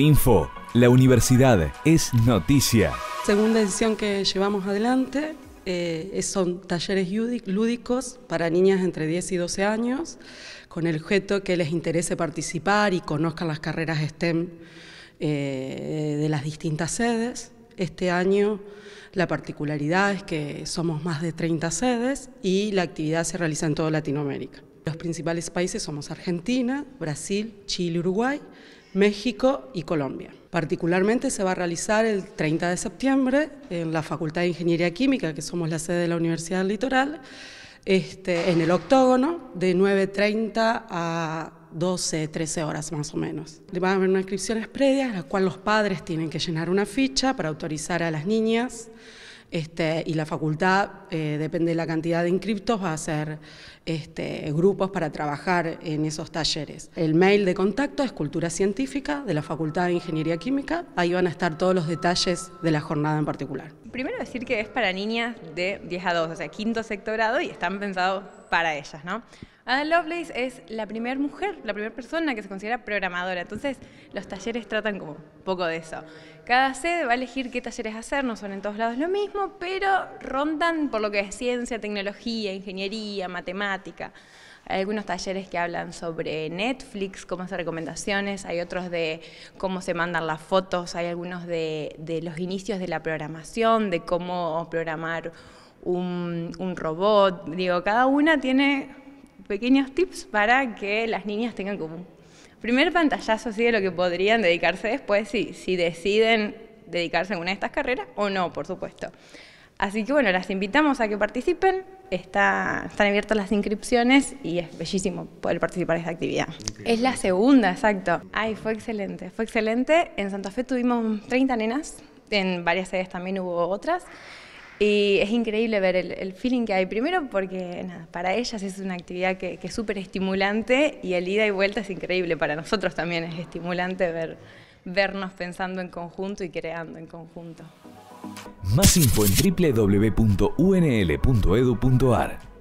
Info. La universidad es noticia. Segunda edición que llevamos adelante eh, son talleres lúdicos para niñas entre 10 y 12 años, con el objeto que les interese participar y conozcan las carreras STEM eh, de las distintas sedes. Este año la particularidad es que somos más de 30 sedes y la actividad se realiza en toda Latinoamérica. Los principales países somos Argentina, Brasil, Chile, Uruguay, México y Colombia. Particularmente se va a realizar el 30 de septiembre en la Facultad de Ingeniería Química, que somos la sede de la Universidad Litoral, este, en el octógono, de 9.30 a 12, 13 horas más o menos. Van a haber unas inscripciones previas, las cuales los padres tienen que llenar una ficha para autorizar a las niñas este, y la facultad, eh, depende de la cantidad de inscriptos, va a hacer este, grupos para trabajar en esos talleres. El mail de contacto es Cultura Científica de la Facultad de Ingeniería Química. Ahí van a estar todos los detalles de la jornada en particular. Primero decir que es para niñas de 10 a 2, o sea, quinto sectorado, grado y están pensados para ellas, ¿no? Ada Lovelace es la primera mujer, la primera persona que se considera programadora, entonces los talleres tratan como un poco de eso. Cada sede va a elegir qué talleres hacer, no son en todos lados lo mismo, pero rondan por lo que es ciencia, tecnología, ingeniería, matemática. Hay algunos talleres que hablan sobre Netflix, cómo hacer recomendaciones, hay otros de cómo se mandan las fotos, hay algunos de los inicios de la programación, de cómo programar un, robot. Digo, cada una tiene pequeños tips para que las niñas tengan como primer pantallazo así de lo que podrían dedicarse después, si, si deciden dedicarse a una de estas carreras o no, por supuesto. Así que bueno, las invitamos a que participen. Está, están abiertas las inscripciones y es bellísimo poder participar en esta actividad. Es la segunda, exacto. Ay, fue excelente, fue excelente. En Santa Fe tuvimos 30 nenas, en varias sedes también hubo otras. Y es increíble ver el, feeling que hay. Primero porque para ellas es una actividad que, es súper estimulante y el ida y vuelta es increíble. Para nosotros también es estimulante ver, vernos pensando en conjunto y creando en conjunto. Más info en www.unl.edu.ar